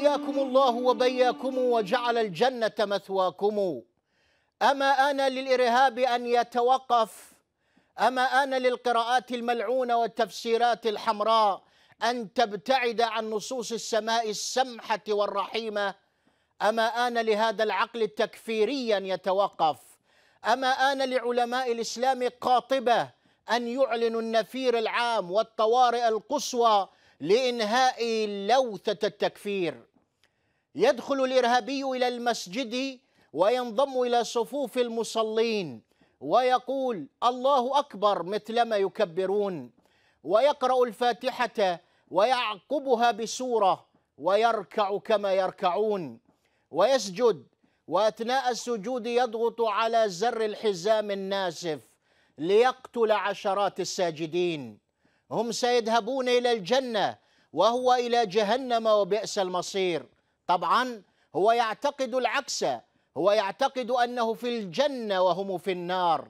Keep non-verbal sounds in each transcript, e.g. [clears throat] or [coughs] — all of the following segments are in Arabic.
حياكم الله وبياكم وجعل الجنة مثواكم أما أنا للإرهاب أن يتوقف أما أنا للقراءات الملعونة والتفسيرات الحمراء أن تبتعد عن نصوص السماء السمحة والرحيمة أما أنا لهذا العقل التكفيري أن يتوقف أما أنا لعلماء الإسلام قاطبة أن يعلنوا النفير العام والطوارئ القصوى لإنهاء لوثة التكفير يدخل الإرهابي إلى المسجد وينضم إلى صفوف المصلين ويقول الله أكبر مثلما يكبرون ويقرأ الفاتحة ويعقبها بسورة ويركع كما يركعون ويسجد وأثناء السجود يضغط على زر الحزام الناسف ليقتل عشرات الساجدين هم سيذهبون إلى الجنة وهو إلى جهنم وبئس المصير طبعا هو يعتقد العكس هو يعتقد أنه في الجنة وهم في النار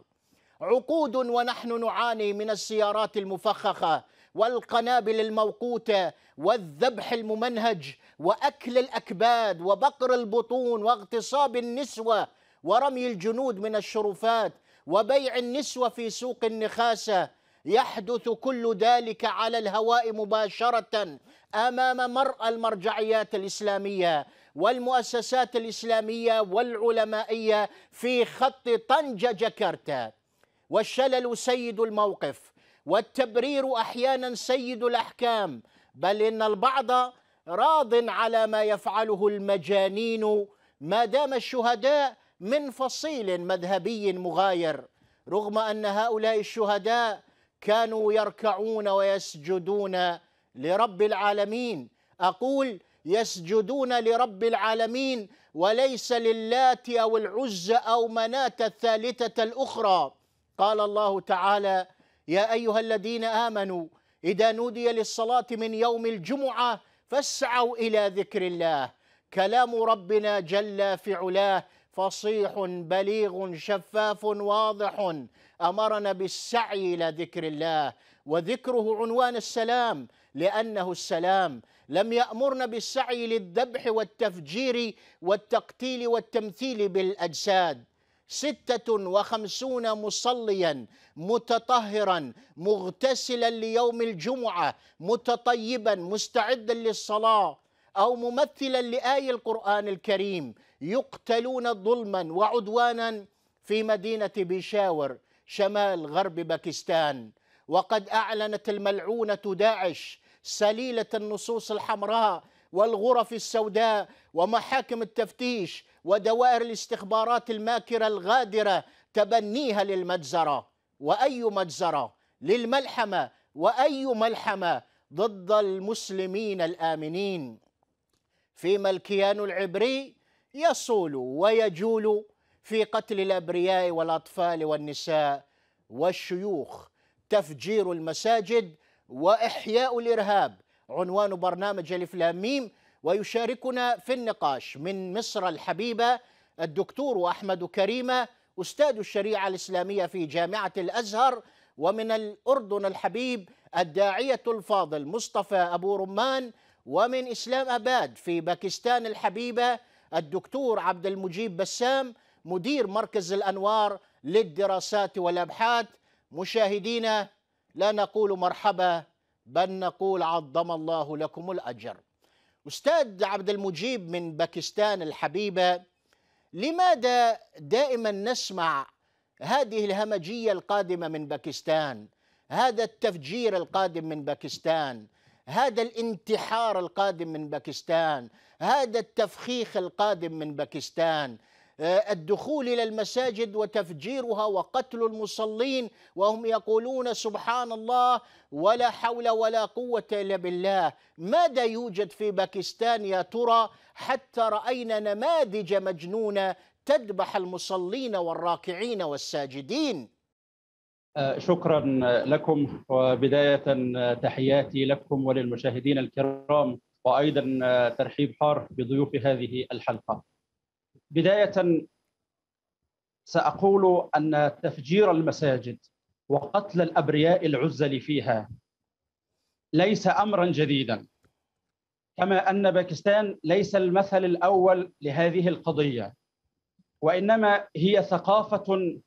عقود ونحن نعاني من السيارات المفخخة والقنابل الموقوتة والذبح الممنهج وأكل الأكباد وبقر البطون واغتصاب النسوة ورمي الجنود من الشرفات وبيع النسوة في سوق النخاسة يحدث كل ذلك على الهواء مباشرة أمام مرأى المرجعيات الإسلامية والمؤسسات الإسلامية والعلمائية في خط طنجة جكرتا والشلل سيد الموقف والتبرير أحيانا سيد الأحكام بل إن البعض راض على ما يفعله المجانين ما دام الشهداء من فصيل مذهبي مغاير رغم ان هؤلاء الشهداء كانوا يركعون ويسجدون لرب العالمين اقول يسجدون لرب العالمين وليس للات او العزى او مناه الثالثه الاخرى قال الله تعالى يا ايها الذين امنوا اذا نودي للصلاه من يوم الجمعه فاسعوا الى ذكر الله كلام ربنا جل في علاه فصيح بليغ شفاف واضح امرنا بالسعي الى ذكر الله وذكره عنوان السلام لانه السلام لم يامرنا بالسعي للذبح والتفجير والتقتيل والتمثيل بالاجساد ستة وخمسون مصليا متطهرا مغتسلا ليوم الجمعة متطيبا مستعدا للصلاة أو ممثلا لآي القرآن الكريم يقتلون ظلما وعدوانا في مدينه بيشاور شمال غرب باكستان وقد اعلنت الملعونه داعش سليله النصوص الحمراء والغرف السوداء ومحاكم التفتيش ودوائر الاستخبارات الماكره الغادره تبنيها للمجزره واي مجزره للملحمه واي ملحمه ضد المسلمين الامنين فيما الكيان العبري يصول ويجول في قتل الابرياء والاطفال والنساء والشيوخ تفجير المساجد واحياء الارهاب عنوان برنامج الف ميم ويشاركنا في النقاش من مصر الحبيبه الدكتور احمد كريمه استاذ الشريعه الاسلاميه في جامعه الازهر ومن الاردن الحبيب الداعيه الفاضل مصطفى ابو رمان ومن اسلام اباد في باكستان الحبيبه الدكتور عبد المجيب بسام مدير مركز الأنوار للدراسات والأبحاث مشاهدينا لا نقول مرحبا بل نقول عظم الله لكم الأجر أستاذ عبد المجيب من باكستان الحبيبة لماذا دائما نسمع هذه الهمجية القادمة من باكستان هذا التفجير القادم من باكستان هذا الانتحار القادم من باكستان هذا التفخيخ القادم من باكستان آه، الدخول الى المساجد وتفجيرها وقتل المصلين وهم يقولون سبحان الله ولا حول ولا قوه الا بالله ماذا يوجد في باكستان يا ترى حتى راينا نماذج مجنونه تذبح المصلين والراكعين والساجدين آه، شكرا لكم وبداية آه، تحياتي لكم وللمشاهدين الكرام وأيضا آه، ترحيب حار بضيوف هذه الحلقة بداية سأقول أن تفجير المساجد وقتل الأبرياء العزل فيها ليس أمرا جديدا كما أن باكستان ليس المثل الأول لهذه القضية وإنما هي ثقافة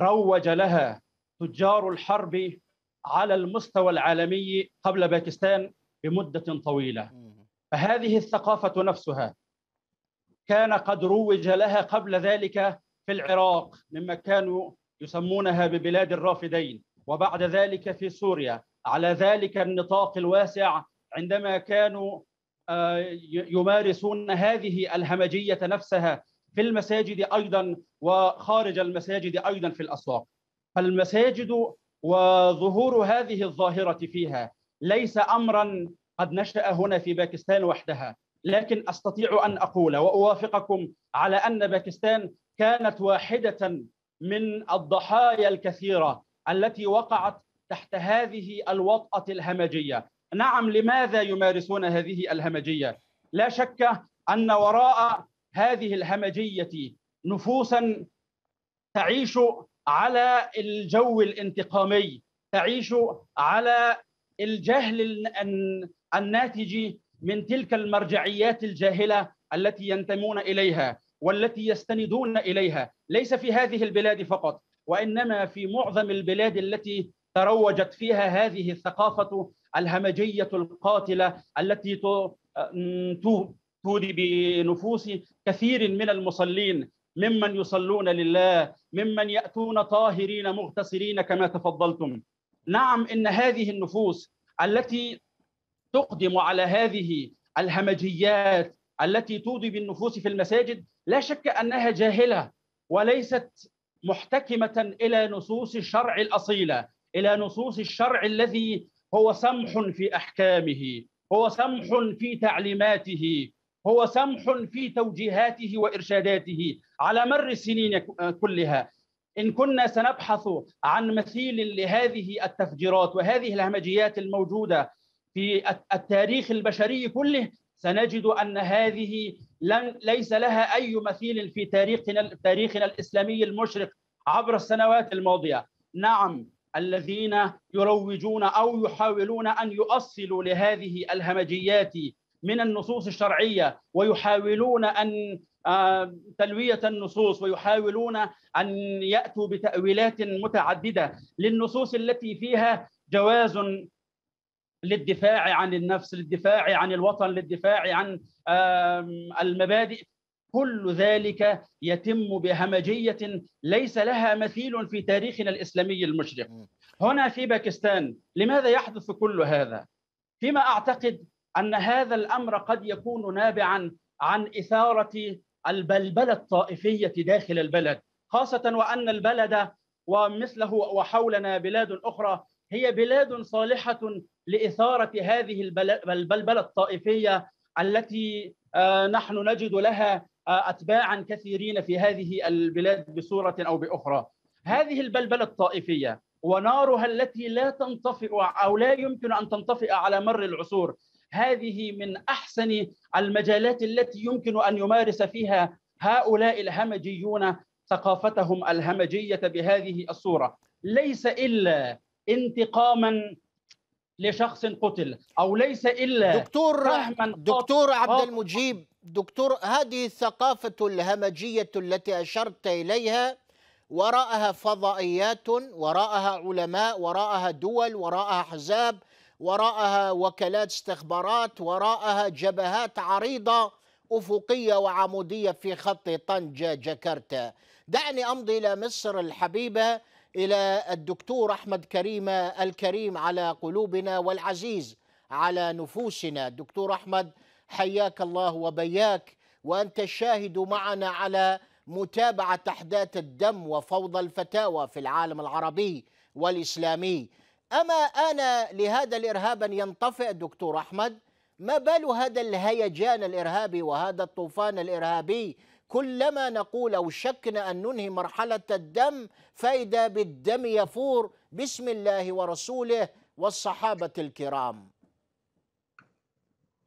روج لها تجار الحرب على المستوى العالمي قبل باكستان بمدة طويلة فهذه الثقافة نفسها كان قد روج لها قبل ذلك في العراق مما كانوا يسمونها ببلاد الرافدين وبعد ذلك في سوريا على ذلك النطاق الواسع عندما كانوا آه، يمارسون هذه الهمجية نفسها في المساجد أيضا وخارج المساجد أيضا في الأسواق فالمساجد وظهور هذه الظاهرة فيها ليس أمرا قد نشأ هنا في باكستان وحدها لكن أستطيع أن أقول وأوافقكم على أن باكستان كانت واحدة من الضحايا الكثيرة التي وقعت تحت هذه الوطأة الهمجية نعم لماذا يمارسون هذه الهمجية لا شك أن وراء هذه الهمجية نفوسا تعيش على الجو الانتقامي تعيش على الجهل الناتج من تلك المرجعيات الجاهله التي ينتمون اليها والتي يستندون اليها ليس في هذه البلاد فقط وانما في معظم البلاد التي تروجت فيها هذه الثقافه الهمجيه القاتله التي تودي بنفوس كثير من المصلين ممن يصلون لله ممن ياتون طاهرين مغتسلين كما تفضلتم نعم ان هذه النفوس التي تقدم على هذه الهمجيات التي توضي بالنفوس في المساجد لا شك انها جاهله وليست محتكمه الى نصوص الشرع الاصيله الى نصوص الشرع الذي هو سمح في احكامه هو سمح في تعليماته هو سمح في توجيهاته وارشاداته على مر السنين كلها ان كنا سنبحث عن مثيل لهذه التفجيرات وهذه الهمجيات الموجوده في التاريخ البشري كله سنجد ان هذه لن ليس لها اي مثيل في تاريخنا تاريخنا الاسلامي المشرق عبر السنوات الماضيه نعم الذين يروجون او يحاولون ان يؤصلوا لهذه الهمجيات من النصوص الشرعيه ويحاولون ان آه، تلويه النصوص ويحاولون ان ياتوا بتاويلات متعدده للنصوص التي فيها جواز للدفاع عن النفس للدفاع عن الوطن للدفاع عن المبادئ كل ذلك يتم بهمجيه ليس لها مثيل في تاريخنا الاسلامي المشرق هنا في باكستان لماذا يحدث كل هذا فيما اعتقد ان هذا الامر قد يكون نابعا عن اثاره البلبله الطائفيه داخل البلد خاصه وان البلد ومثله وحولنا بلاد اخرى هي بلاد صالحه لاثاره هذه البلبله الطائفيه التي آه، نحن نجد لها آه، اتباعا كثيرين في هذه البلاد بصوره او باخرى. هذه البلبله الطائفيه ونارها التي لا تنطفئ او لا يمكن ان تنطفئ على مر العصور هذه من احسن المجالات التي يمكن ان يمارس فيها هؤلاء الهمجيون ثقافتهم الهمجيه بهذه الصوره ليس الا انتقاما لشخص قتل او ليس الا دكتور دكتور عبد المجيب دكتور هذه الثقافه الهمجيه التي اشرت اليها وراءها فضائيات وراءها علماء وراءها دول وراءها احزاب وراءها وكالات استخبارات وراءها جبهات عريضه افقيه وعموديه في خط طنجه جاكرتا دعني امضي الى مصر الحبيبه الى الدكتور احمد كريم الكريم على قلوبنا والعزيز على نفوسنا دكتور احمد حياك الله وبياك وانت الشاهد معنا على متابعه احداث الدم وفوضى الفتاوى في العالم العربي والاسلامي أما أنا لهذا الإرهاب أن ينطفئ دكتور أحمد ما بال هذا الهيجان الإرهابي وهذا الطوفان الإرهابي كلما نقول أو شكنا أن ننهي مرحلة الدم فإذا بالدم يفور بسم الله ورسوله والصحابة الكرام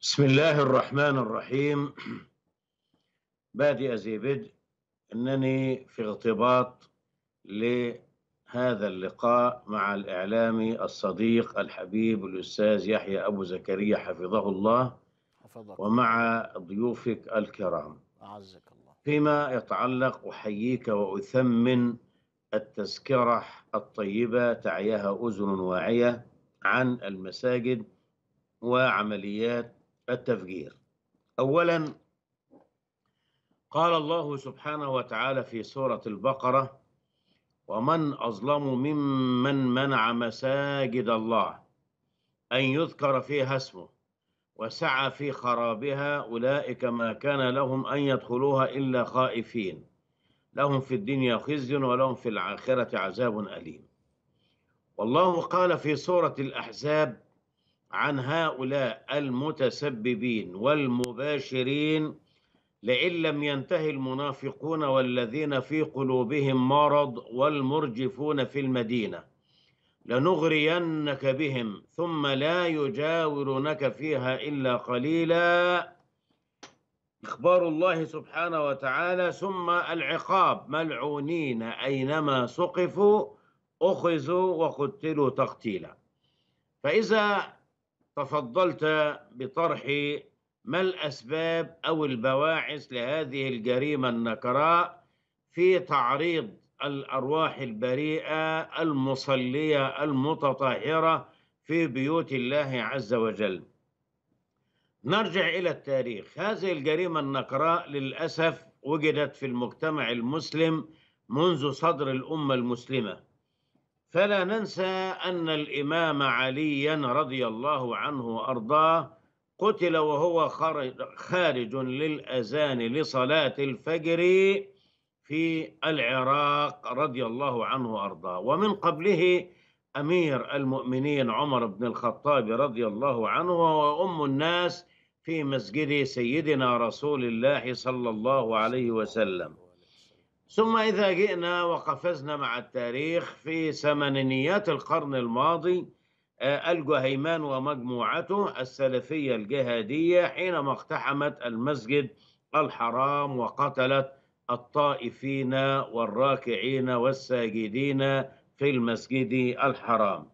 بسم الله الرحمن الرحيم [clears throat] بادئ أزيبد بدء أنني في اغتباط ل هذا اللقاء مع الإعلامي الصديق الحبيب الأستاذ يحيى أبو زكريا حفظه الله حفظك. ومع ضيوفك الكرام أعزك الله فيما يتعلق أحييك وأثمن التذكرة الطيبة تعيها أذن واعية عن المساجد وعمليات التفجير أولا قال الله سبحانه وتعالى في سورة البقرة ومن أظلم ممن منع مساجد الله أن يذكر فيها اسمه وسعى في خرابها أولئك ما كان لهم أن يدخلوها إلا خائفين لهم في الدنيا خزي ولهم في الآخرة عذاب أليم والله قال في سورة الأحزاب عن هؤلاء المتسببين والمباشرين لئن لم ينتهي المنافقون والذين في قلوبهم مرض والمرجفون في المدينة لنغرينك بهم ثم لا يجاورونك فيها إلا قليلا إخبار الله سبحانه وتعالى ثم العقاب ملعونين أينما سقفوا أخذوا وقتلوا تقتيلا فإذا تفضلت بطرح ما الأسباب أو البواعث لهذه الجريمة النكراء في تعريض الأرواح البريئة المصلية المتطهرة في بيوت الله عز وجل نرجع إلى التاريخ هذه الجريمة النكراء للأسف وجدت في المجتمع المسلم منذ صدر الأمة المسلمة فلا ننسى أن الإمام علي رضي الله عنه وأرضاه قتل وهو خارج للأذان لصلاة الفجر في العراق رضي الله عنه وأرضاه ومن قبله أمير المؤمنين عمر بن الخطاب رضي الله عنه وأم الناس في مسجد سيدنا رسول الله صلى الله عليه وسلم ثم إذا جئنا وقفزنا مع التاريخ في ثمانينيات القرن الماضي الجهيمان ومجموعته السلفية الجهادية حينما اقتحمت المسجد الحرام وقتلت الطائفين والراكعين والساجدين في المسجد الحرام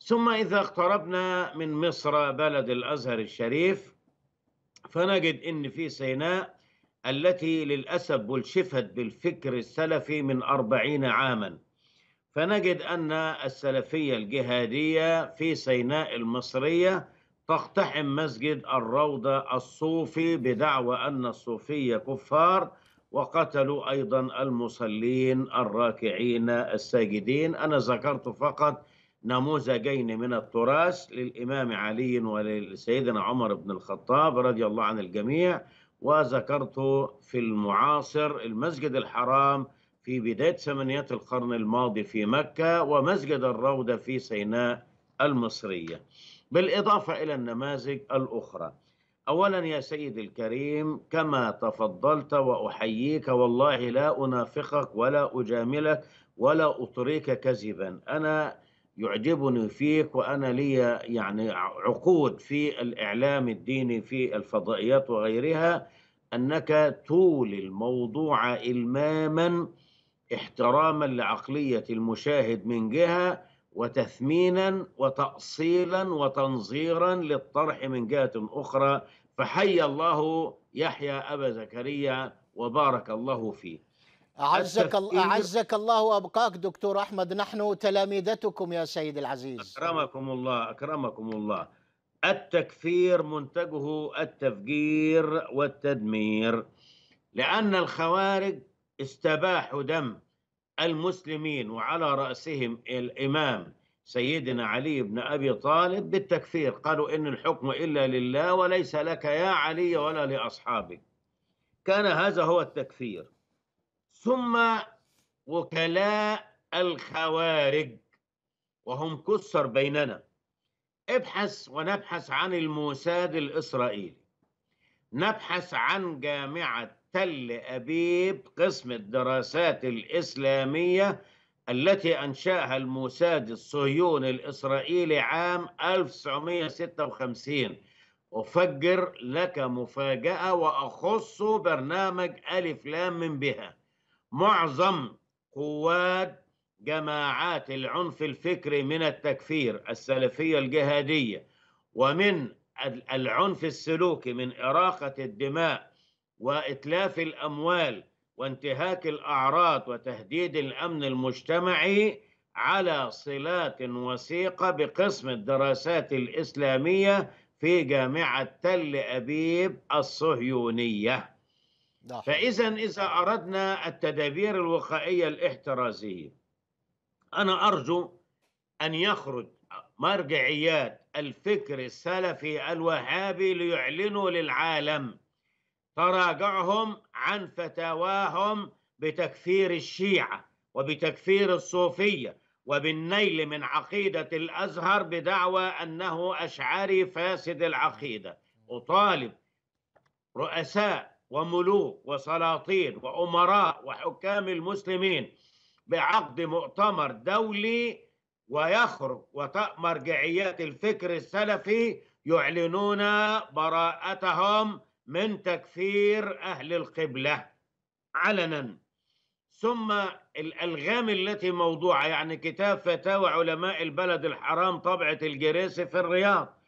ثم إذا اقتربنا من مصر بلد الأزهر الشريف فنجد إن في سيناء التي للأسف بلشفت بالفكر السلفي من أربعين عاماً فنجد أن السلفية الجهادية في سيناء المصرية تقتحم مسجد الروضة الصوفي بدعوى أن الصوفية كفار وقتلوا أيضا المصلين الراكعين الساجدين أنا ذكرت فقط نموذجين من التراث للإمام علي ولسيدنا عمر بن الخطاب رضي الله عن الجميع وذكرت في المعاصر المسجد الحرام في بداية ثمانيات القرن الماضي في مكة ومسجد الروضة في سيناء المصرية بالإضافة إلى النماذج الأخرى أولا يا سيد الكريم كما تفضلت وأحييك والله لا أنافقك ولا أجاملك ولا أطريك كذبا أنا يعجبني فيك وأنا لي يعني عقود في الإعلام الديني في الفضائيات وغيرها أنك تولي الموضوع إلماما احتراما لعقلية المشاهد من جهة وتثمينا وتأصيلا وتنظيرا للطرح من جهة أخرى فحي الله يحيى أبا زكريا وبارك الله فيه أعزك, أعزك الله وأبقاك دكتور أحمد نحن تلاميذتكم يا سيد العزيز أكرمكم الله أكرمكم الله التكفير منتجه التفجير والتدمير لأن الخوارج استباحوا دم المسلمين وعلى رأسهم الإمام سيدنا علي بن أبي طالب بالتكفير قالوا إن الحكم إلا لله وليس لك يا علي ولا لأصحابك كان هذا هو التكفير ثم وكلاء الخوارج وهم كسر بيننا ابحث ونبحث عن الموساد الإسرائيلي نبحث عن جامعة تل أبيب قسم الدراسات الإسلامية التي أنشأها الموساد الصهيوني الإسرائيلي عام 1956 أفجر لك مفاجأة وأخص برنامج ألف لام من بها معظم قواد جماعات العنف الفكري من التكفير السلفية الجهادية ومن العنف السلوكي من إراقة الدماء واتلاف الاموال وانتهاك الاعراض وتهديد الامن المجتمعي على صلات وثيقه بقسم الدراسات الاسلاميه في جامعه تل ابيب الصهيونيه. نعم. فاذا اذا اردنا التدابير الوقائيه الاحترازيه انا ارجو ان يخرج مرجعيات الفكر السلفي الوهابي ليعلنوا للعالم تراجعهم عن فتاواهم بتكفير الشيعة وبتكفير الصوفية وبالنيل من عقيدة الأزهر بدعوى أنه أشعري فاسد العقيدة أطالب رؤساء وملوك وسلاطين وأمراء وحكام المسلمين بعقد مؤتمر دولي ويخرج وتأمر مرجعيات الفكر السلفي يعلنون براءتهم من تكفير أهل القبلة علنا ثم الألغام التي موضوعة يعني كتاب فتاوى علماء البلد الحرام طبعة الجريسي في الرياض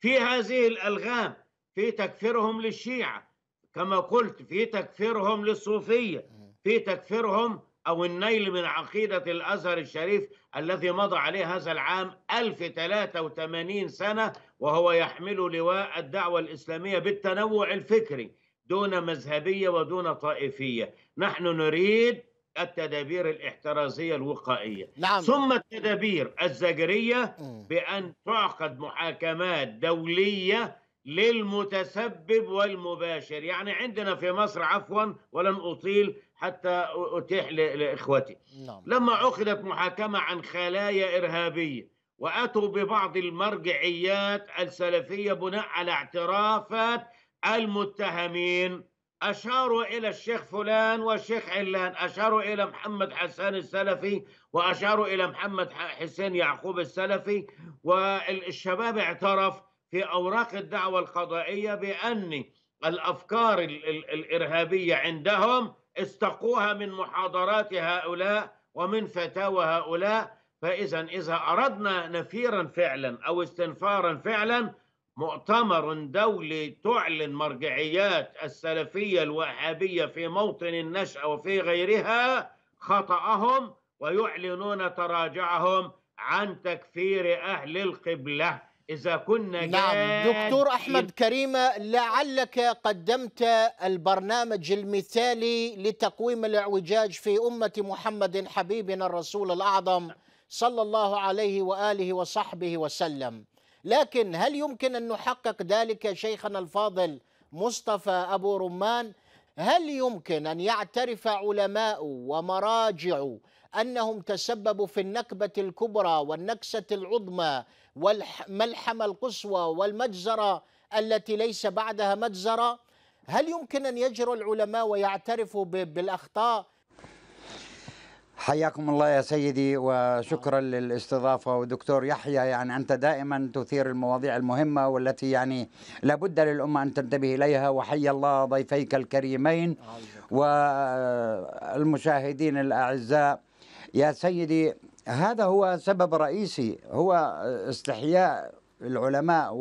في هذه الألغام في تكفيرهم للشيعة كما قلت في تكفيرهم للصوفية في تكفيرهم أو النيل من عقيدة الأزهر الشريف الذي مضى عليه هذا العام 1083 سنة وهو يحمل لواء الدعوة الإسلامية بالتنوع الفكري دون مذهبية ودون طائفية نحن نريد التدابير الاحترازية الوقائية نعم. ثم التدابير الزجرية بأن تعقد محاكمات دولية للمتسبب والمباشر يعني عندنا في مصر عفوا ولن أطيل حتى أتيح لإخوتي نعم. لما عقدت محاكمة عن خلايا إرهابية وأتوا ببعض المرجعيات السلفية بناء على اعترافات المتهمين أشاروا إلى الشيخ فلان والشيخ علان أشاروا إلى محمد حسان السلفي وأشاروا إلى محمد حسين يعقوب السلفي والشباب اعترف في أوراق الدعوة القضائية بأن الأفكار الإرهابية عندهم استقوها من محاضرات هؤلاء ومن فتاوى هؤلاء فإذا إذا أردنا نفيرا فعلا أو استنفارا فعلا مؤتمر دولي تعلن مرجعيات السلفية الوهابية في موطن النشأة وفي غيرها خطأهم ويعلنون تراجعهم عن تكفير أهل القبلة إذا كنا نعم دكتور أحمد كريمة لعلك قدمت البرنامج المثالي لتقويم الاعوجاج في أمة محمد حبيبنا الرسول الأعظم صلى الله عليه وآله وصحبه وسلم لكن هل يمكن أن نحقق ذلك شيخنا الفاضل مصطفى أبو رمان هل يمكن أن يعترف علماء ومراجع أنهم تسببوا في النكبة الكبرى والنكسة العظمى والملحمة القصوى والمجزرة التي ليس بعدها مجزرة هل يمكن أن يجر العلماء ويعترفوا بالأخطاء حياكم الله يا سيدي وشكرا للاستضافة ودكتور يحيى يعني أنت دائما تثير المواضيع المهمة والتي يعني لابد للأمة أن تنتبه إليها وحيا الله ضيفيك الكريمين آه، والمشاهدين الأعزاء يا سيدي هذا هو سبب رئيسي هو استحياء العلماء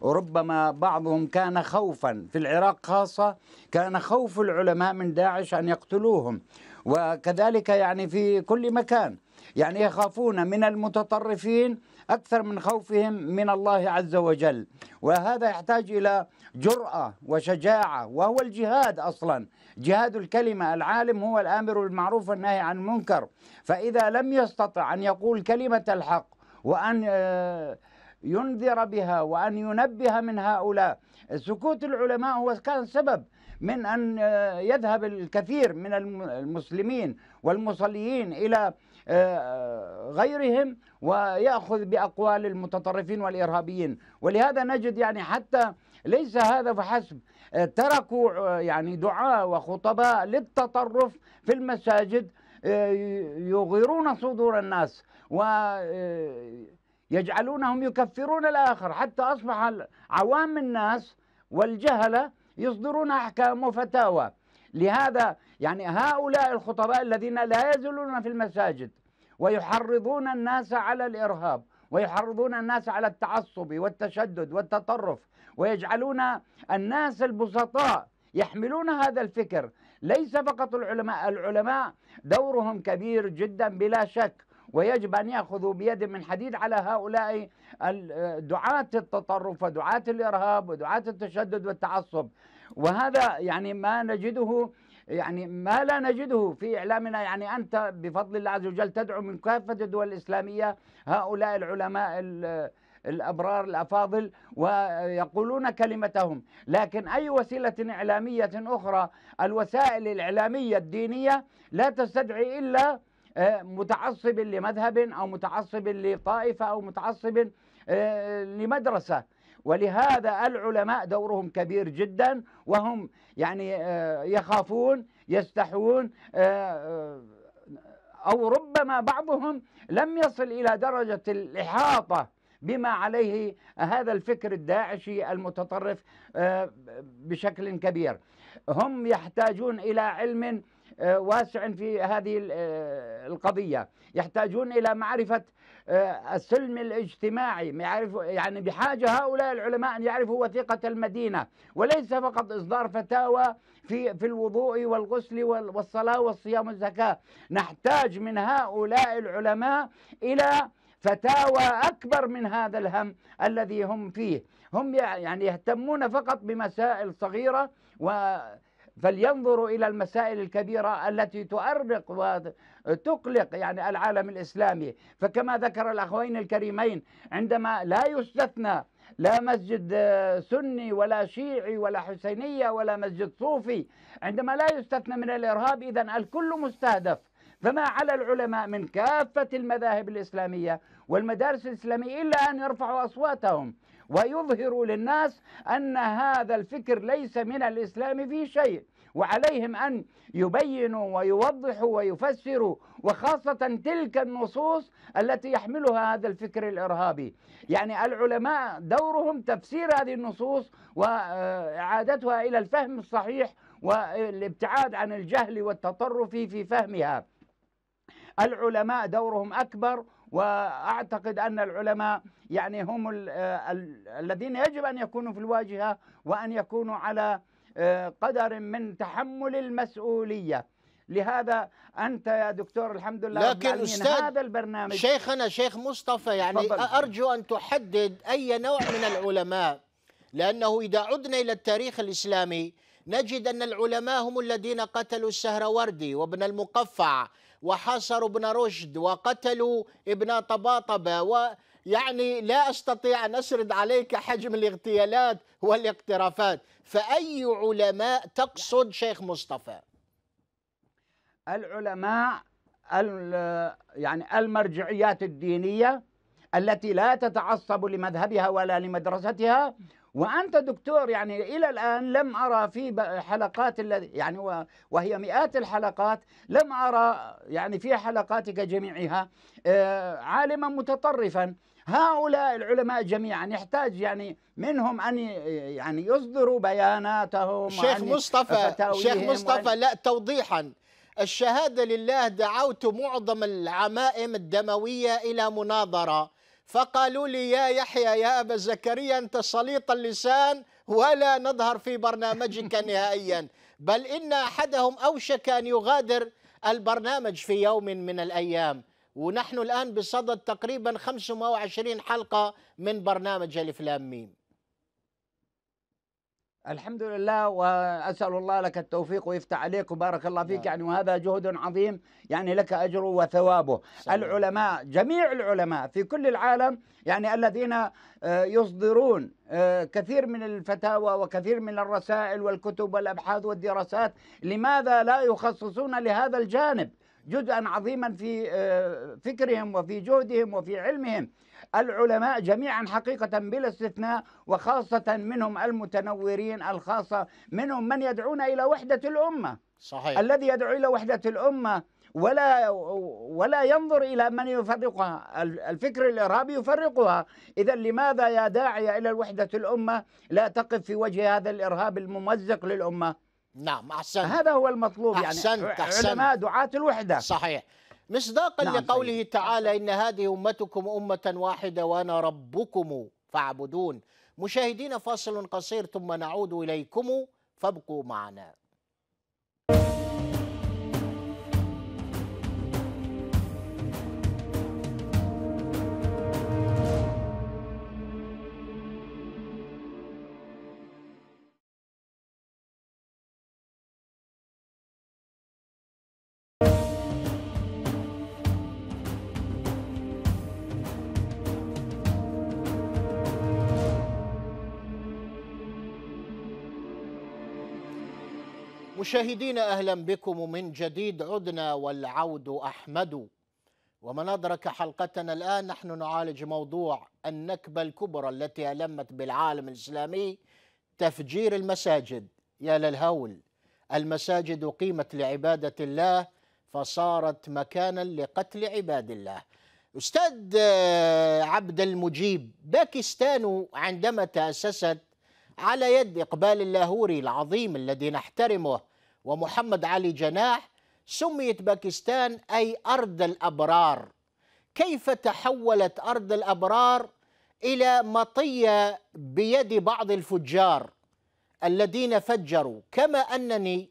وربما بعضهم كان خوفا في العراق خاصة كان خوف العلماء من داعش أن يقتلوهم وكذلك يعني في كل مكان يعني يخافون من المتطرفين أكثر من خوفهم من الله عز وجل وهذا يحتاج إلى جرأة وشجاعة وهو الجهاد أصلا جهاد الكلمة العالم هو الآمر بالمعروف والنهي عن المنكر فإذا لم يستطع أن يقول كلمة الحق وأن آه، ينذر بها وأن ينبه من هؤلاء سكوت العلماء هو كان سبب من أن آه، يذهب الكثير من المسلمين والمصليين إلى آه، غيرهم ويأخذ بأقوال المتطرفين والإرهابيين ولهذا نجد يعني حتى ليس هذا فحسب آه، تركوا آه، يعني دعاء وخطباء للتطرف في المساجد آه، يغيرون صدور الناس ويجعلونهم يكفرون الآخر حتى أصبح عوام الناس والجهلة يصدرون أحكام وفتاوى لهذا يعني هؤلاء الخطباء الذين لا يزلون في المساجد ويحرضون الناس على الإرهاب ويحرضون الناس على التعصب والتشدد والتطرف ويجعلون الناس البسطاء يحملون هذا الفكر ليس فقط العلماء العلماء دورهم كبير جدا بلا شك ويجب أن يأخذوا بيد من حديد على هؤلاء دعاة التطرف ودعاة الإرهاب ودعاة التشدد والتعصب وهذا يعني ما نجده يعني ما لا نجده في إعلامنا يعني أنت بفضل الله عز وجل تدعو من كافة الدول الإسلامية هؤلاء العلماء الأبرار الأفاضل ويقولون كلمتهم لكن أي وسيلة إعلامية أخرى الوسائل الإعلامية الدينية لا تستدعي إلا آه، متعصب لمذهب أو متعصب لطائفة أو متعصب آه، لمدرسة ولهذا العلماء دورهم كبير جدا وهم يعني آه، يخافون يستحون او ربما بعضهم لم يصل الى درجه الاحاطه بما عليه هذا الفكر الداعشي المتطرف آه، بشكل كبير هم يحتاجون إلى علم آه، واسع في هذه آه، القضية يحتاجون إلى معرفة السلم الاجتماعي يعني بحاجة هؤلاء العلماء أن يعرفوا وثيقة المدينة وليس فقط إصدار فتاوى في في الوضوء والغسل والصلاة والصيام والزكاة نحتاج من هؤلاء العلماء إلى فتاوى اكبر من هذا الهم الذي هم فيه هم يعني يهتمون فقط بمسائل صغيره و فلينظروا الى المسائل الكبيره التي تؤرق وتقلق يعني العالم الاسلامي فكما ذكر الاخوين الكريمين عندما لا يستثنى لا مسجد سني ولا شيعي ولا حسينيه ولا مسجد صوفي عندما لا يستثنى من الارهاب اذا الكل مستهدف فما على العلماء من كافه المذاهب الاسلاميه والمدارس الإسلامية إلا أن يرفعوا أصواتهم ويظهروا للناس أن هذا الفكر ليس من الإسلام في شيء وعليهم أن يبينوا ويوضحوا ويفسروا وخاصة تلك النصوص التي يحملها هذا الفكر الإرهابي يعني العلماء دورهم تفسير هذه النصوص وإعادتها إلى الفهم الصحيح والابتعاد عن الجهل والتطرف في فهمها العلماء دورهم أكبر واعتقد ان العلماء يعني هم آه، الذين يجب ان يكونوا في الواجهه وان يكونوا على آه، قدر من تحمل المسؤوليه لهذا انت يا دكتور الحمد لله لكن أستاذ هذا البرنامج شيخنا شيخ مصطفى يعني فضل. ارجو ان تحدد اي نوع من العلماء لانه اذا عدنا الى التاريخ الاسلامي نجد ان العلماء هم الذين قتلوا السهروردي وابن المقفع وحاصروا ابن رشد وقتلوا ابن طباطبة ويعني لا أستطيع أن أسرد عليك حجم الاغتيالات والاقترافات فأي علماء تقصد شيخ مصطفى العلماء يعني المرجعيات الدينية التي لا تتعصب لمذهبها ولا لمدرستها وأنت دكتور يعني إلى الآن لم أرى في حلقات الذي يعني وهي مئات الحلقات لم أرى يعني في حلقاتك جميعها آه، عالما متطرفا هؤلاء العلماء جميعا يحتاج يعني منهم ان يعني يصدروا بياناتهم شيخ مصطفى شيخ مصطفى لا توضيحا الشهاده لله دعوت معظم العمائم الدمويه الى مناظره فقالوا لي يا يحيى يا أبا زكريا أنت سليط اللسان ولا نظهر في برنامجك [laughs] نهائيا بل إن أحدهم أوشك أن يغادر البرنامج في يوم من الأيام ونحن الآن بصدد تقريبا 25 حلقة من برنامج الإفلام ميم الحمد لله واسال الله لك التوفيق ويفتح عليك وبارك الله فيك يعني وهذا جهد عظيم يعني لك اجره وثوابه العلماء جميع العلماء في كل العالم يعني الذين آه، يصدرون آه، كثير من الفتاوى وكثير من الرسائل والكتب والابحاث والدراسات لماذا لا يخصصون لهذا الجانب جزءا عظيما في آه، فكرهم وفي جهدهم وفي علمهم العلماء جميعا حقيقة بلا استثناء وخاصة منهم المتنورين الخاصة منهم من يدعون إلى وحدة الأمة صحيح الذي يدعو إلى وحدة الأمة ولا ولا ينظر الى من يفرقها، الفكر الارهابي يفرقها، اذا لماذا يا داعيه الى الوحده الامه لا تقف في وجه هذا الارهاب الممزق للامه؟ نعم احسنت هذا هو المطلوب يعني. أحسنت يعني أحسنت علماء دعاة الوحده صحيح مصداقا نعم، لقوله نعم، تعالى إن هذه أمتكم أمة واحدة وأنا ربكم فاعبدون مشاهدين فاصل قصير ثم نعود إليكم فابقوا معنا مشاهدينا اهلا بكم من جديد عدنا والعود احمد ومن ادرك حلقتنا الان نحن نعالج موضوع النكبه الكبرى التي المت بالعالم الاسلامي تفجير المساجد يا للهول المساجد اقيمت لعباده الله فصارت مكانا لقتل عباد الله استاذ آه، عبد المجيب باكستان عندما تاسست على يد إقبال اللاهوري العظيم الذي نحترمه ومحمد علي جناح سميت باكستان أي أرض الأبرار كيف تحولت أرض الأبرار إلى مطية بيد بعض الفجار الذين فجروا كما أنني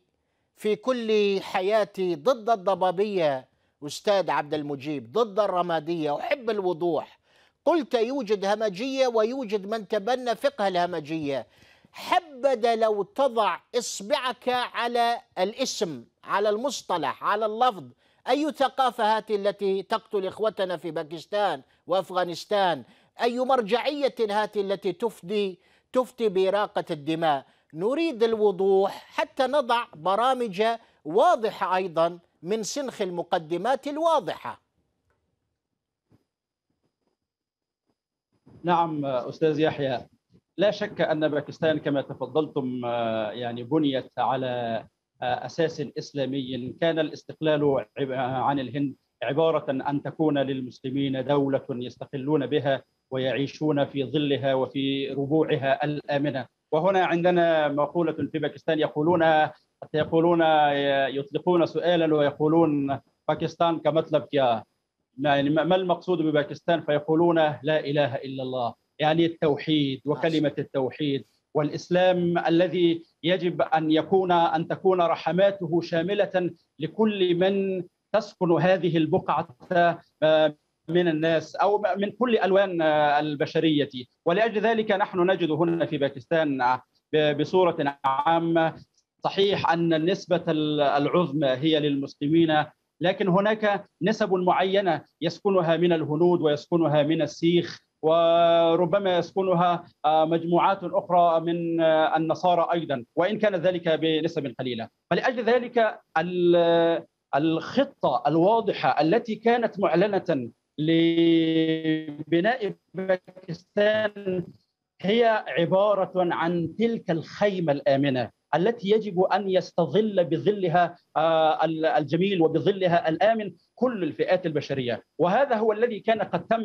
في كل حياتي ضد الضبابية أستاذ عبد المجيب ضد الرمادية أحب الوضوح قلت يوجد همجية ويوجد من تبنى فقه الهمجية حبذا لو تضع إصبعك على الاسم على المصطلح على اللفظ أي ثقافة هذه التي تقتل إخوتنا في باكستان وأفغانستان أي مرجعية هذه التي تفدي تفتي براقة الدماء نريد الوضوح حتى نضع برامج واضحة أيضا من سنخ المقدمات الواضحة نعم أستاذ يحيى لا شك ان باكستان كما تفضلتم آه، يعني بنيت على آه، اساس اسلامي كان الاستقلال آه، عن الهند عباره ان تكون للمسلمين دوله يستقلون بها ويعيشون في ظلها وفي ربوعها الامنه وهنا عندنا مقوله في باكستان يقولون حتى يقولون يطلقون سؤالا ويقولون باكستان كمطلب يا يعني ما المقصود بباكستان فيقولون لا اله الا الله يعني التوحيد وكلمة التوحيد والإسلام الذي يجب أن يكون أن تكون رحماته شاملة لكل من تسكن هذه البقعة آه، من الناس أو من كل ألوان آه، البشرية ولأجل ذلك نحن نجد هنا في باكستان آه، بصورة عامة صحيح أن النسبة العظمى هي للمسلمين لكن هناك نسب معينة يسكنها من الهنود ويسكنها من السيخ وربما يسكنها آه، مجموعات أخرى من آه، النصارى أيضا وإن كان ذلك بنسب قليلة فلأجل ذلك الخطة الواضحة التي كانت معلنة لبناء باكستان هي عبارة عن تلك الخيمة الآمنة التي يجب أن يستظل بظلها آه، الجميل وبظلها الآمن كل الفئات البشرية وهذا هو الذي كان قد تم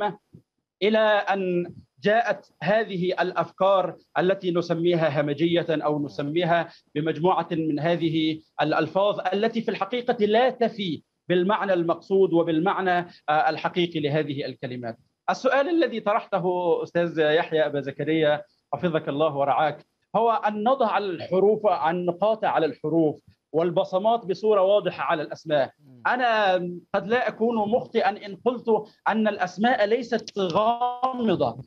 الى ان جاءت هذه الافكار التي نسميها همجيه او نسميها بمجموعه من هذه الالفاظ التي في الحقيقه لا تفي بالمعنى المقصود وبالمعنى آه، الحقيقي لهذه الكلمات. السؤال الذي طرحته استاذ يحيى ابا زكريا حفظك الله ورعاك هو ان نضع الحروف النقاط على الحروف والبصمات بصوره واضحه على الاسماء انا قد لا اكون مخطئا ان قلت ان الاسماء ليست غامضه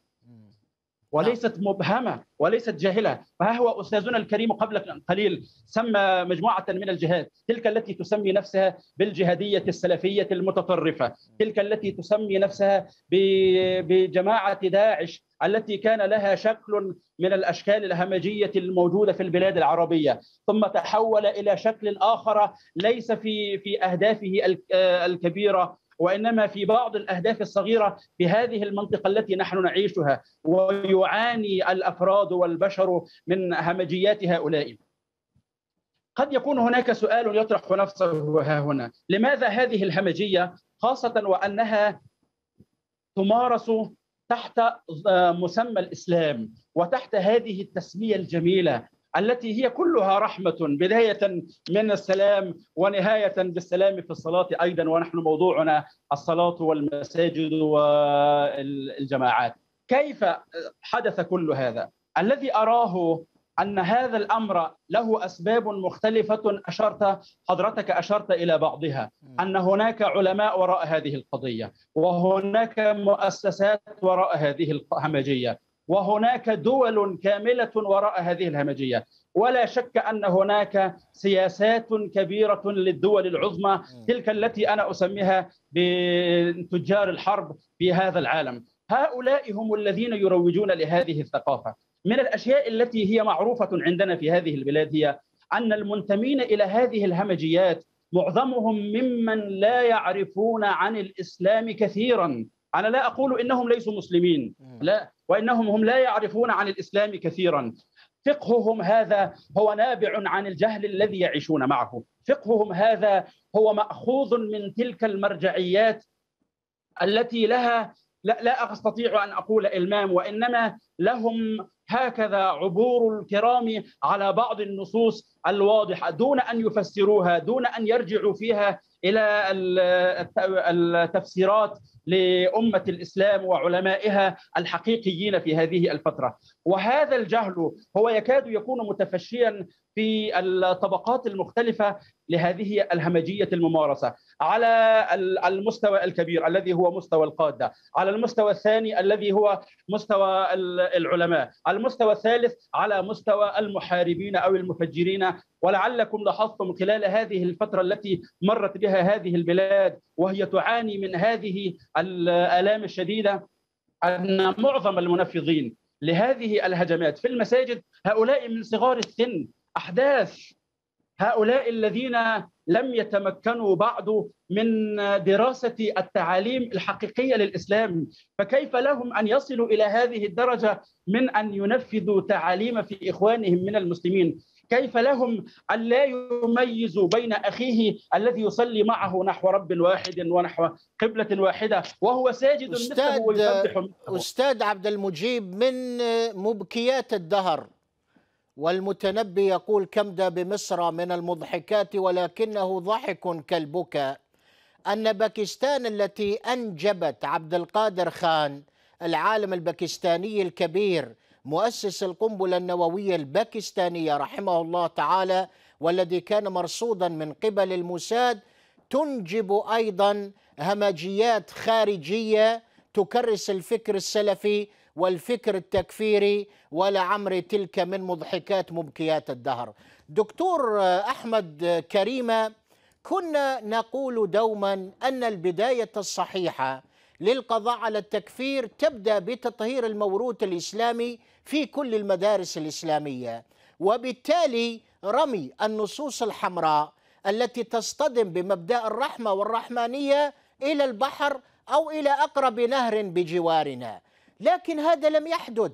نعم. وليست مبهمة وليست جاهلة فها هو أستاذنا الكريم قبل قليل سمى مجموعة من الجهات تلك التي تسمي نفسها بالجهادية السلفية المتطرفة تلك التي تسمي نفسها بجماعة داعش التي كان لها شكل من الاشكال الهمجيه الموجوده في البلاد العربيه، ثم تحول الى شكل اخر ليس في في اهدافه آه، الكبيره وإنما في بعض الأهداف الصغيرة في هذه المنطقة التي نحن نعيشها ويعاني الأفراد والبشر من همجيات هؤلاء قد يكون هناك سؤال يطرح نفسه ها هنا لماذا هذه الهمجية خاصة وأنها تمارس تحت مسمى الإسلام وتحت هذه التسمية الجميلة التي هي كلها رحمة بداية من السلام ونهاية بالسلام في الصلاة أيضا ونحن موضوعنا الصلاة والمساجد والجماعات كيف حدث كل هذا؟ الذي أراه أن هذا الأمر له أسباب مختلفة أشرت حضرتك أشرت إلى بعضها أن هناك علماء وراء هذه القضية وهناك مؤسسات وراء هذه الهمجية وهناك دول كامله وراء هذه الهمجيه ولا شك ان هناك سياسات كبيره للدول العظمى تلك التي انا اسميها بتجار الحرب في هذا العالم هؤلاء هم الذين يروجون لهذه الثقافه من الاشياء التي هي معروفه عندنا في هذه البلاد هي ان المنتمين الى هذه الهمجيات معظمهم ممن لا يعرفون عن الاسلام كثيرا انا لا اقول انهم ليسوا مسلمين لا وإنهم هم لا يعرفون عن الإسلام كثيرا فقههم هذا هو نابع عن الجهل الذي يعيشون معه فقههم هذا هو ماخوذ من تلك المرجعيات التي لها لا, لا استطيع ان اقول المام وانما لهم هكذا عبور الكرام على بعض النصوص الواضحه دون ان يفسروها دون ان يرجعوا فيها الى التفسيرات لامه الاسلام وعلمائها الحقيقيين في هذه الفتره وهذا الجهل هو يكاد يكون متفشيا في الطبقات المختلفه لهذه الهمجيه الممارسه على المستوى الكبير الذي هو مستوى القاده، على المستوى الثاني الذي هو مستوى العلماء، على المستوى الثالث على مستوى المحاربين او المفجرين ولعلكم لاحظتم خلال هذه الفتره التي مرت بها هذه البلاد وهي تعاني من هذه الالام الشديده ان معظم المنفذين لهذه الهجمات في المساجد هؤلاء من صغار السن احداث هؤلاء الذين لم يتمكنوا بعد من دراسة التعاليم الحقيقية للإسلام فكيف لهم أن يصلوا إلى هذه الدرجة من أن ينفذوا تعاليم في إخوانهم من المسلمين كيف لهم أن لا يميزوا بين أخيه الذي يصلي معه نحو رب واحد ونحو قبلة واحدة وهو ساجد أستاذ مثله ويسبح مثله أستاذ عبد المجيب من مبكيات الدهر والمتنبي يقول كمدة بمصر من المضحكات ولكنه ضحك كالبكاء أن باكستان التي أنجبت عبد القادر خان العالم الباكستاني الكبير مؤسس القنبلة النووية الباكستانية رحمه الله تعالى والذي كان مرصودا من قبل الموساد تنجب أيضا همجيات خارجية تكرس الفكر السلفي والفكر التكفيري ولعمري تلك من مضحكات مبكيات الدهر دكتور أحمد كريمة كنا نقول دوما أن البداية الصحيحة للقضاء على التكفير تبدأ بتطهير الموروث الإسلامي في كل المدارس الإسلامية وبالتالي رمي النصوص الحمراء التي تصطدم بمبدأ الرحمة والرحمانية إلى البحر أو إلى أقرب نهر بجوارنا لكن هذا لم يحدث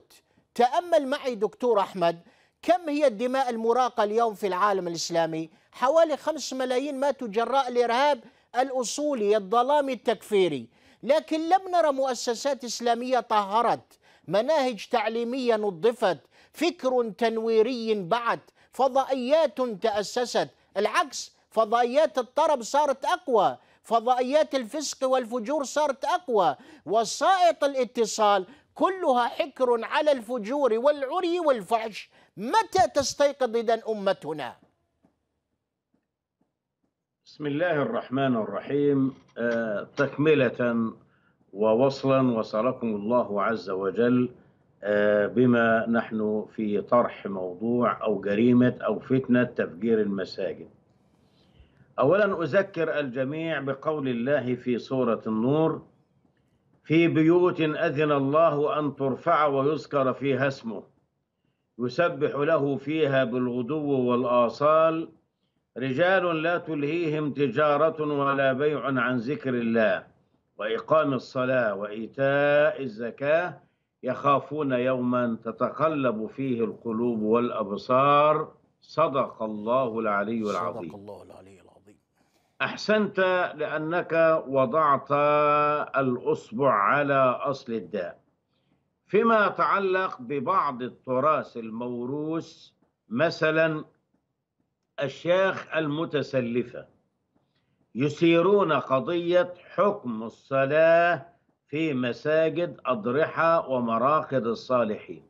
تأمل معي دكتور أحمد كم هي الدماء المراقة اليوم في العالم الإسلامي حوالي خمس ملايين ماتوا جراء الإرهاب الأصولي الظلامي التكفيري لكن لم نرى مؤسسات إسلامية طهرت مناهج تعليمية نظفت فكر تنويري بعد فضائيات تأسست العكس فضائيات الطرب صارت أقوى فضائيات الفسق والفجور صارت أقوى وسائط الاتصال كلها حكر على الفجور والعري والفحش متى تستيقظ إذن أمتنا بسم الله الرحمن الرحيم آه، تكملة ووصلا وصلكم الله عز وجل آه، بما نحن في طرح موضوع أو جريمة أو فتنة تفجير المساجد أولا أذكر الجميع بقول الله في سورة النور في بيوت أذن الله أن ترفع ويذكر فيها اسمه يسبح له فيها بالغدو والآصال رجال لا تلهيهم تجارة ولا بيع عن ذكر الله وإقام الصلاة وإيتاء الزكاة يخافون يوما تتقلب فيه القلوب والأبصار صدق الله العلي العظيم صدق الله العلي أحسنت لأنك وضعت الأصبع على أصل الداء فيما يتعلق ببعض التراث الموروث مثلا الشيخ المتسلفة يثيرون قضية حكم الصلاة في مساجد أضرحة ومراقد الصالحين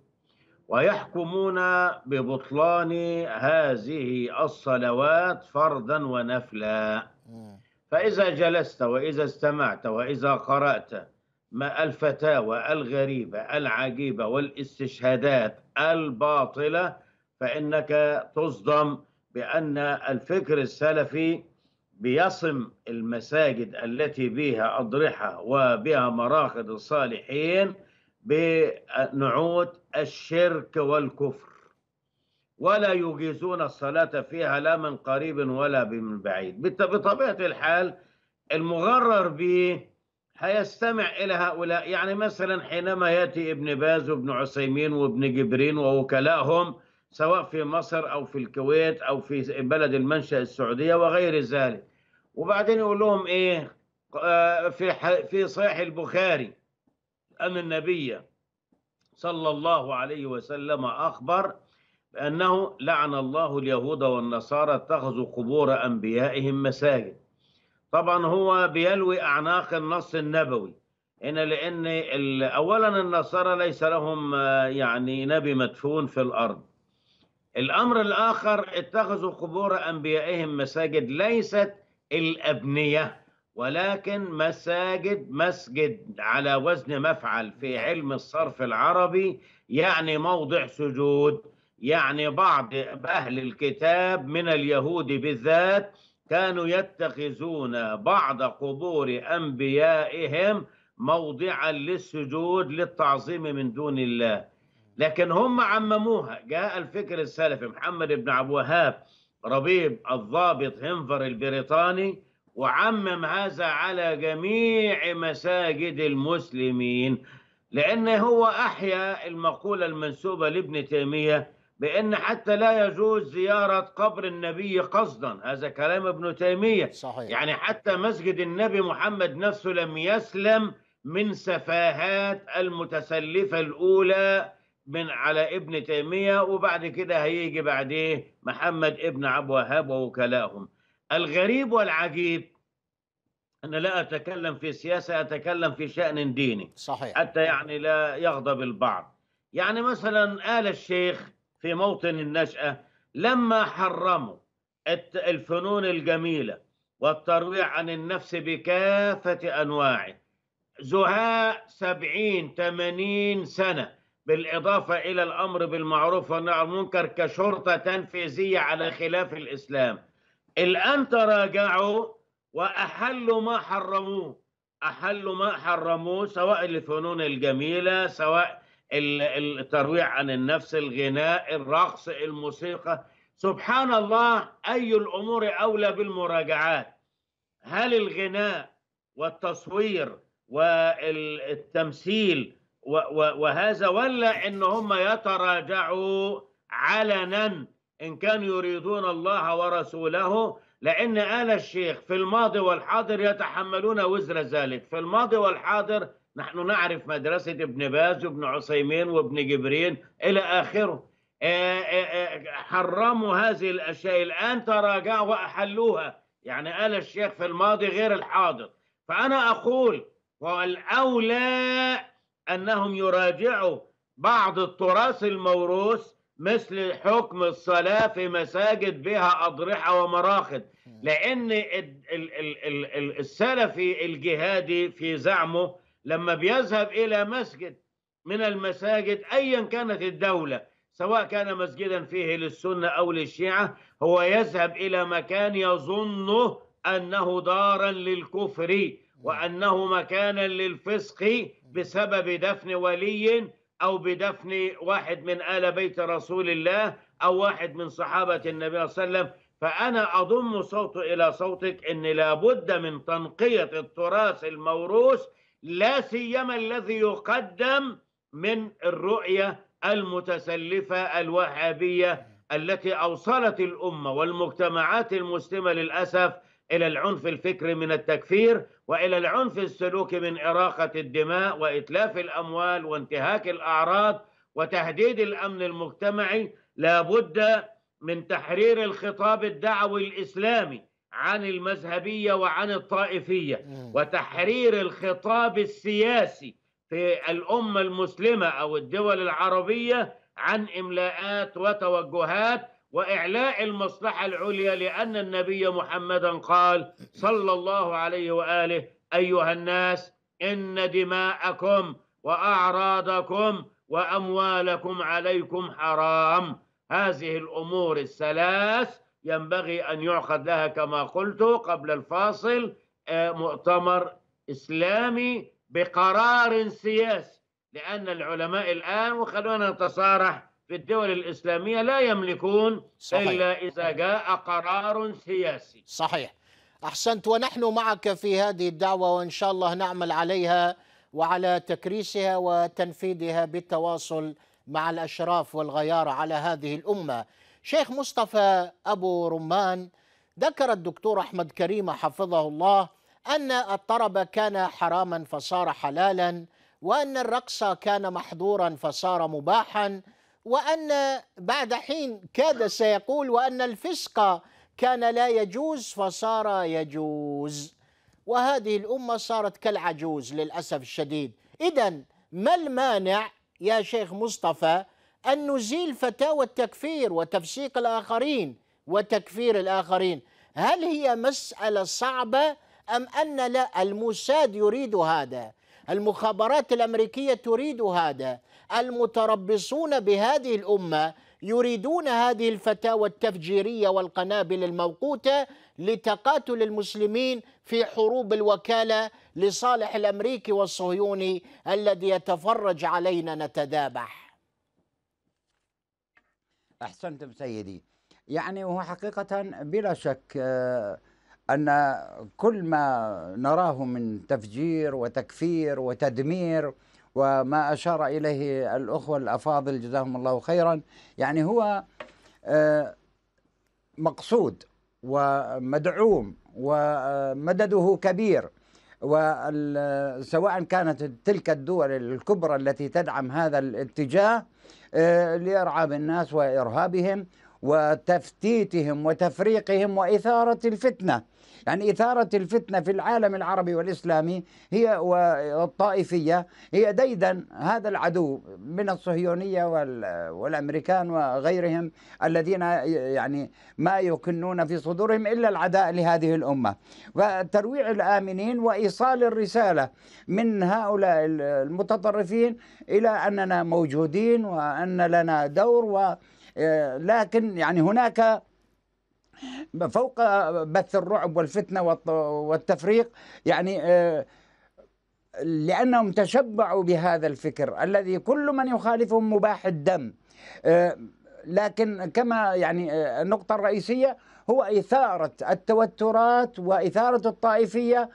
ويحكمون ببطلان هذه الصلوات فرضا ونفلا فإذا جلست وإذا استمعت وإذا قرأت ما الفتاوى الغريبة العجيبة والاستشهادات الباطلة فإنك تصدم بأن الفكر السلفي بيصم المساجد التي بها أضرحة وبها مراقد الصالحين بنعوت الشرك والكفر ولا يجيزون الصلاة فيها لا من قريب ولا من بعيد بطبيعة الحال المغرر به هيستمع إلى هؤلاء يعني مثلا حينما يأتي ابن باز وابن عثيمين وابن جبرين ووكلائهم سواء في مصر أو في الكويت أو في بلد المنشأ السعودية وغير ذلك وبعدين يقول لهم إيه آه، في في صحيح البخاري أن النبي صلى الله عليه وسلم أخبر أنه لعن الله اليهود والنصارى اتخذوا قبور أنبيائهم مساجد طبعا هو بيلوي أعناق النص النبوي هنا لأن أولا النصارى ليس لهم آه، يعني نبي مدفون في الأرض الأمر الآخر اتخذوا قبور أنبيائهم مساجد ليست الأبنية ولكن مساجد مسجد على وزن مفعل في علم الصرف العربي يعني موضع سجود يعني بعض أهل الكتاب من اليهود بالذات كانوا يتخذون بعض قبور أنبيائهم موضعا للسجود للتعظيم من دون الله لكن هم عمموها جاء الفكر السلفي محمد بن عبد الوهاب ربيب الضابط هنفر البريطاني وعمم هذا على جميع مساجد المسلمين لأنه هو أحيا المقولة المنسوبة لابن تيمية بأن حتى لا يجوز زيارة قبر النبي قصدا هذا كلام ابن تيمية صحيح. يعني حتى مسجد النبي محمد نفسه لم يسلم من سفاهات المتسلفة الأولى من على ابن تيمية وبعد كده هيجي بعديه محمد ابن عبد الوهاب ووكلاهم الغريب والعجيب أنا لا أتكلم في سياسة أتكلم في شأن ديني صحيح. حتى يعني لا يغضب البعض يعني مثلا آل الشيخ في موطن النشأة لما حرموا الفنون الجميلة والترويع عن النفس بكافة أنواعه زهاء سبعين ثمانين سنة بالإضافة إلى الأمر بالمعروف والنهي عن المنكر كشرطة تنفيذية على خلاف الإسلام الآن تراجعوا وأحلوا ما حرموه أحلوا ما حرموه سواء الفنون الجميلة سواء الترويع عن النفس الغناء الرقص الموسيقى سبحان الله أي الأمور أولى بالمراجعات هل الغناء والتصوير والتمثيل وهذا ولا ان هم يتراجعوا علنا ان كانوا يريدون الله ورسوله لان ال الشيخ في الماضي والحاضر يتحملون وزر ذلك في الماضي والحاضر نحن نعرف مدرسة ابن باز وابن عثيمين وابن جبرين إلى آخره آه، آه، آه، حرموا هذه الأشياء الآن تراجعوا وأحلوها يعني قال الشيخ في الماضي غير الحاضر فأنا أقول والأولى أنهم يراجعوا بعض التراث الموروث مثل حكم الصلاة في مساجد بها أضرحة ومراخد لأن السلفي الجهادي في زعمه لما بيذهب إلى مسجد من المساجد أيا كانت الدولة سواء كان مسجدا فيه للسنة أو للشيعة هو يذهب إلى مكان يظنه أنه دارا للكفر وأنه مكانا للفسق بسبب دفن ولي أو بدفن واحد من آل بيت رسول الله أو واحد من صحابة النبي صلى الله عليه وسلم فأنا أضم صوته إلى صوتك أن لابد من تنقية التراث الموروث لا سيما الذي يقدم من الرؤية المتسلفة الوهابية التي أوصلت الأمة والمجتمعات المسلمة للأسف إلى العنف الفكري من التكفير وإلى العنف السلوكي من إراقة الدماء وإتلاف الأموال وانتهاك الأعراض وتهديد الأمن المجتمعي لابد من تحرير الخطاب الدعوي الإسلامي عن المذهبية وعن الطائفية وتحرير الخطاب السياسي في الأمة المسلمة أو الدول العربية عن إملاءات وتوجهات وإعلاء المصلحة العليا لأن النبي محمدا قال صلى الله عليه وآله أيها الناس إن دماءكم وأعراضكم وأموالكم عليكم حرام هذه الأمور الثلاث ينبغي أن يعقد لها كما قلت قبل الفاصل آه، مؤتمر إسلامي بقرار سياسي لأن العلماء الآن وخلونا نتصارح في الدول الإسلامية لا يملكون صحيح. إلا إذا جاء قرار سياسي صحيح أحسنت ونحن معك في هذه الدعوة وإن شاء الله نعمل عليها وعلى تكريسها وتنفيذها بالتواصل مع الأشراف والغيار على هذه الأمة شيخ مصطفى أبو رمان ذكر الدكتور أحمد كريم حفظه الله أن الطرب كان حراما فصار حلالا وأن الرقص كان محظورا فصار مباحا وأن بعد حين كاد سيقول وأن الفسق كان لا يجوز فصار يجوز وهذه الأمة صارت كالعجوز للأسف الشديد إذا ما المانع يا شيخ مصطفى أن نزيل فتاوى التكفير وتفسيق الآخرين وتكفير الآخرين هل هي مسألة صعبة أم أن لا الموساد يريد هذا المخابرات الأمريكية تريد هذا المتربصون بهذه الأمة يريدون هذه الفتاوى التفجيرية والقنابل الموقوتة لتقاتل المسلمين في حروب الوكالة لصالح الأمريكي والصهيوني الذي يتفرج علينا نتذابح أحسنتم سيدي يعني هو حقيقة بلا شك آه، أن كل ما نراه من تفجير وتكفير وتدمير وما أشار إليه الأخوة الأفاضل جزاهم الله خيرا يعني هو آه، مقصود ومدعوم ومدده كبير وسواء كانت تلك الدول الكبرى التي تدعم هذا الاتجاه لإرعاب الناس وإرهابهم وتفتيتهم وتفريقهم وإثارة الفتنة يعني إثارة الفتنة في العالم العربي والإسلامي هي والطائفية هي ديدا هذا العدو من الصهيونية والأمريكان وغيرهم الذين يعني ما يكنون في صدورهم إلا العداء لهذه الأمة وترويع الآمنين وإيصال الرسالة من هؤلاء المتطرفين إلى أننا موجودين وأن لنا دور و آه، لكن يعني هناك فوق بث الرعب والفتنة والتفريق يعني آه، لأنهم تشبعوا بهذا الفكر الذي كل من يخالفهم مباح الدم آه، لكن كما يعني آه، النقطة الرئيسية هو إثارة التوترات وإثارة الطائفية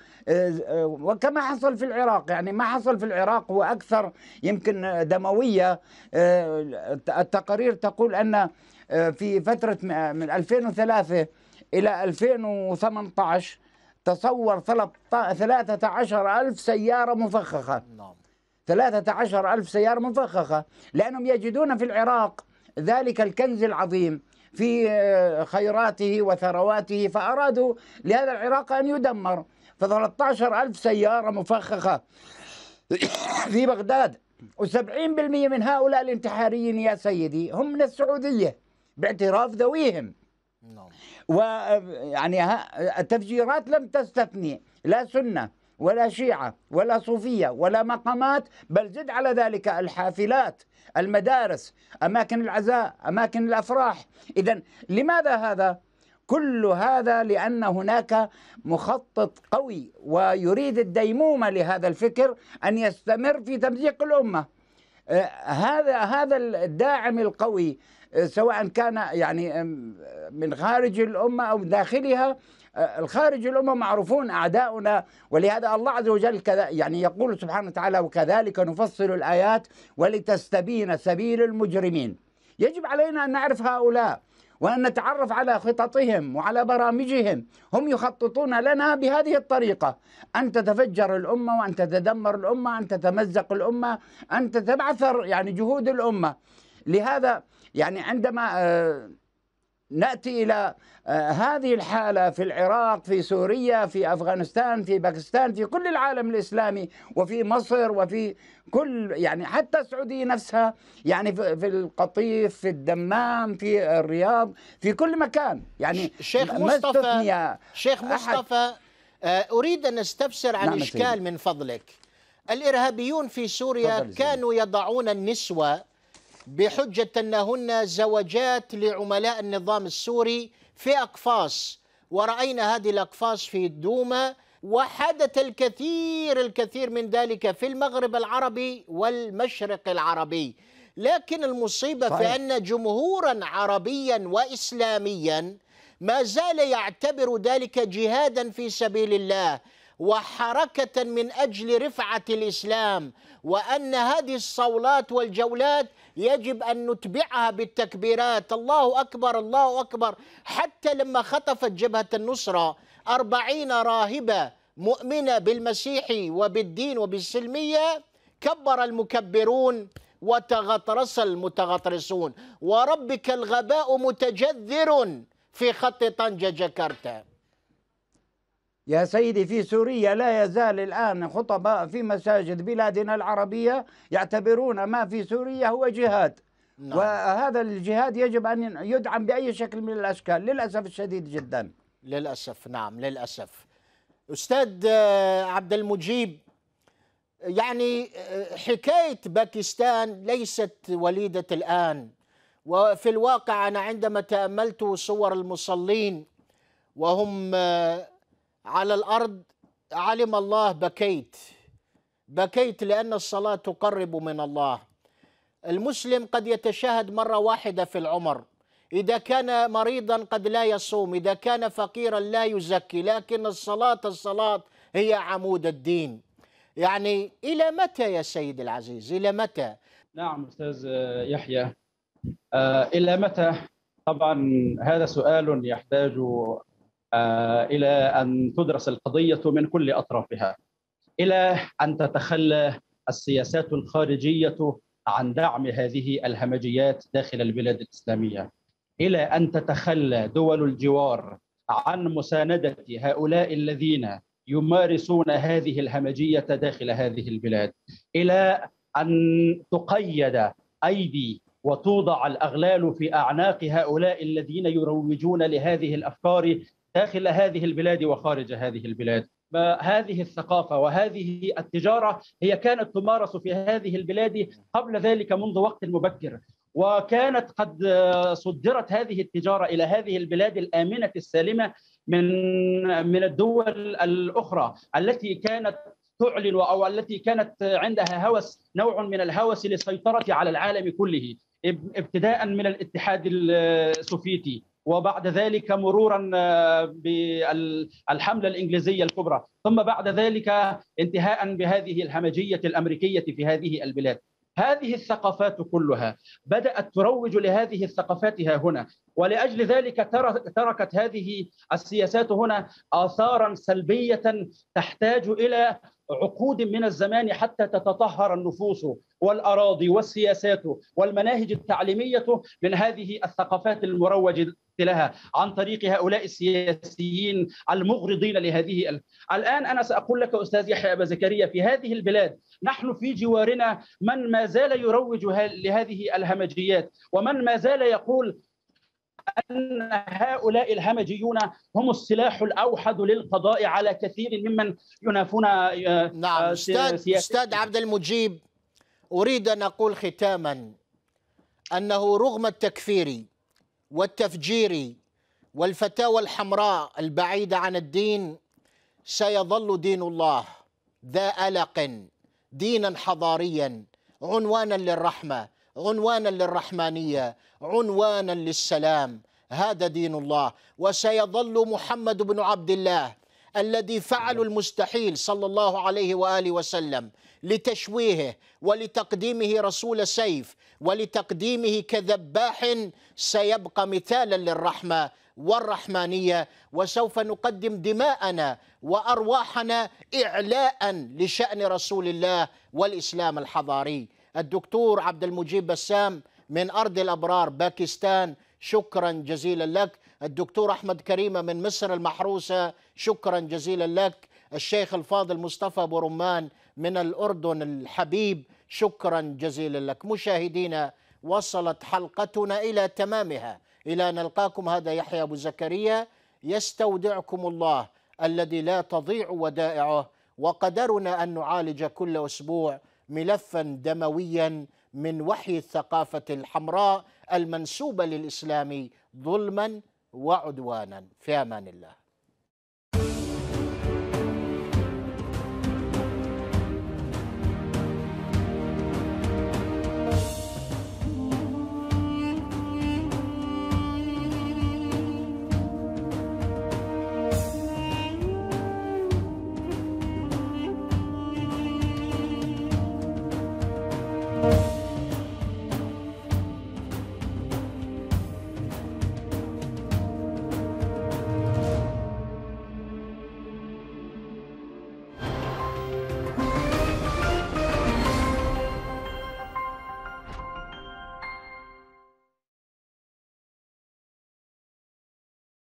وكما حصل في العراق يعني ما حصل في العراق هو أكثر يمكن دموية التقارير تقول أن آه، في فترة آه، من 2003 إلى 2018 تصور 13 ألف سيارة مفخخة نعم 13 ألف سيارة مفخخة لأنهم يجدون في العراق ذلك الكنز العظيم في آه، خيراته وثرواته فأرادوا لهذا العراق أن يدمر ف13 ألف سيارة مفخخة [coughs] في بغداد و70% من هؤلاء الانتحاريين يا سيدي هم من السعودية باعتراف ذويهم نعم. و يعني التفجيرات لم تستثني لا سنة ولا شيعة ولا صوفية ولا مقامات بل زد على ذلك الحافلات المدارس أماكن العزاء أماكن الأفراح إذا لماذا هذا؟ كل هذا لأن هناك مخطط قوي ويريد الديمومة لهذا الفكر أن يستمر في تمزيق الأمة آه، هذا هذا الداعم القوي سواء كان يعني من خارج الأمة أو داخلها الخارج الأمة معروفون أعداؤنا ولهذا الله عز وجل كذا يعني يقول سبحانه وتعالى وكذلك نفصل الآيات ولتستبين سبيل المجرمين يجب علينا أن نعرف هؤلاء وأن نتعرف على خططهم وعلى برامجهم هم يخططون لنا بهذه الطريقة أن تتفجر الأمة وأن تتدمر الأمة أن تتمزق الأمة أن تتبعثر يعني جهود الأمة لهذا يعني عندما آه، ناتي الى آه، هذه الحاله في العراق في سوريا في افغانستان في باكستان في كل العالم الاسلامي وفي مصر وفي كل يعني حتى السعوديه نفسها يعني في القطيف في الدمام في الرياض في كل مكان يعني شيخ مصطفى شيخ مصطفى آه، اريد ان استفسر عن نعم اشكال سيدي. من فضلك الارهابيون في سوريا كانوا يضعون النسوه بحجة أنهن زوجات لعملاء النظام السوري في أقفاص ورأينا هذه الأقفاص في الدوما وحدث الكثير الكثير من ذلك في المغرب العربي والمشرق العربي لكن المصيبة صحيح. في أن جمهورا عربيا وإسلاميا ما زال يعتبر ذلك جهادا في سبيل الله وحركة من أجل رفعة الإسلام وأن هذه الصولات والجولات يجب أن نتبعها بالتكبيرات الله أكبر الله أكبر حتى لما خطفت جبهة النصرة أربعين راهبة مؤمنة بالمسيح وبالدين وبالسلمية كبر المكبرون وتغطرس المتغطرسون وربك الغباء متجذر في خط طنجة جكرتا يا سيدي في سوريا لا يزال الآن خطباء في مساجد بلادنا العربية يعتبرون ما في سوريا هو جهاد نعم. وهذا الجهاد يجب أن يدعم بأي شكل من الأشكال للأسف الشديد جدا للأسف نعم للأسف أستاذ آه، عبد المجيب يعني آه، حكاية باكستان ليست وليدة الآن وفي الواقع أنا عندما تأملت صور المصلين وهم آه، على الأرض علم الله بكيت بكيت لأن الصلاة تقرب من الله المسلم قد يتشاهد مرة واحدة في العمر إذا كان مريضا قد لا يصوم إذا كان فقيرا لا يزكي لكن الصلاة الصلاة هي عمود الدين يعني إلى متى يا سيد العزيز إلى متى نعم أستاذ يحيى آه، إلى متى طبعا هذا سؤال يحتاج آه، الى ان تدرس القضيه من كل اطرافها الى ان تتخلى السياسات الخارجيه عن دعم هذه الهمجيات داخل البلاد الاسلاميه الى ان تتخلى دول الجوار عن مسانده هؤلاء الذين يمارسون هذه الهمجيه داخل هذه البلاد الى ان تقيد ايدي وتوضع الاغلال في اعناق هؤلاء الذين يروجون لهذه الافكار داخل هذه البلاد وخارج هذه البلاد هذه الثقافة وهذه التجارة هي كانت تمارس في هذه البلاد قبل ذلك منذ وقت مبكر وكانت قد صدرت هذه التجارة إلى هذه البلاد الآمنة السالمة من من الدول الأخرى التي كانت تعلن أو التي كانت عندها هوس نوع من الهوس للسيطرة على العالم كله ابتداء من الاتحاد السوفيتي وبعد ذلك مرورا آه، بالحمله الانجليزيه الكبرى ثم بعد ذلك انتهاء بهذه الهمجيه الامريكيه في هذه البلاد هذه الثقافات كلها بدات تروج لهذه الثقافات ها هنا ولاجل ذلك تركت هذه السياسات هنا اثارا سلبيه تحتاج الى عقود من الزمان حتى تتطهر النفوس والاراضي والسياسات والمناهج التعليميه من هذه الثقافات المروج لها عن طريق هؤلاء السياسيين المغرضين لهذه الان انا ساقول لك استاذ يحيى ابا زكريا في هذه البلاد نحن في جوارنا من ما زال يروج لهذه الهمجيات ومن ما زال يقول أن هؤلاء الهمجيون هم السلاح الأوحد للقضاء على كثير ممن ينافون آه، نعم آه، أستاذ, أستاذ عبد المجيب أريد أن أقول ختاما أنه رغم التكفير والتفجير والفتاوى الحمراء البعيدة عن الدين سيظل دين الله ذا ألق دينا حضاريا عنوانا للرحمة عنوانا للرحمانيه عنوانا للسلام هذا دين الله وسيظل محمد بن عبد الله الذي فعل المستحيل صلى الله عليه واله وسلم لتشويهه ولتقديمه رسول سيف ولتقديمه كذباح سيبقى مثالا للرحمه والرحمانيه وسوف نقدم دماءنا وارواحنا اعلاء لشان رسول الله والاسلام الحضاري الدكتور عبد المجيب بسام من أرض الأبرار باكستان شكرا جزيلا لك الدكتور أحمد كريمة من مصر المحروسة شكرا جزيلا لك الشيخ الفاضل مصطفى برمان من الأردن الحبيب شكرا جزيلا لك مشاهدينا وصلت حلقتنا إلى تمامها إلى نلقاكم هذا يحيى أبو زكريا يستودعكم الله الذي لا تضيع ودائعه وقدرنا أن نعالج كل أسبوع ملفا دمويا من وحي الثقافه الحمراء المنسوبه للاسلام ظلما وعدوانا في امان الله